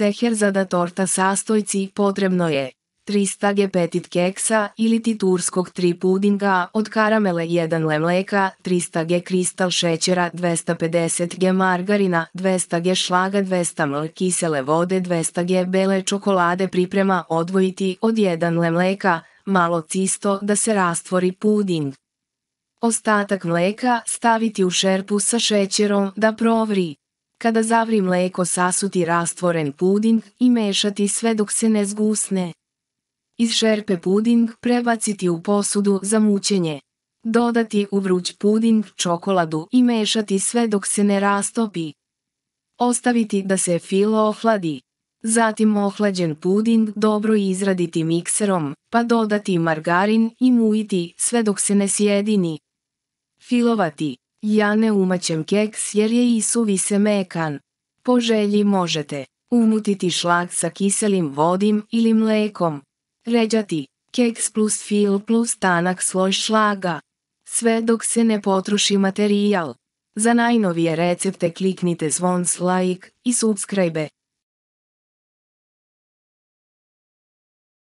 Seher za da torta sastojci potrebno je 300 g petit keksa ili ti turskog tri pudinga od karamele 1 le mleka, 300 g kristal šećera, 250 g margarina, 200 g šlaga, 200 ml kisele vode, 200 g bele čokolade priprema odvojiti od 1 le mleka, malo cisto da se rastvori puding. Ostatak mleka staviti u šerpu sa šećerom da provri. Kada zavri mleko sasuti rastvoren puding i mešati sve dok se ne zgusne. Iz šerpe puding prebaciti u posudu za mućenje. Dodati u vruć puding čokoladu i mešati sve dok se ne rastopi. Ostaviti da se filo ohladi. Zatim ohlađen puding dobro izraditi mikserom, pa dodati margarin i mujiti sve dok se ne sjedini. Filovati ja ne umaćem keks jer je se mekan. Po želji možete umutiti šlag sa kiselim vodim ili mlekom. Ređati keks plus fil plus tanak sloj šlaga. Sve dok se ne potroši materijal. Za najnovije recepte kliknite zvon like i subscribe.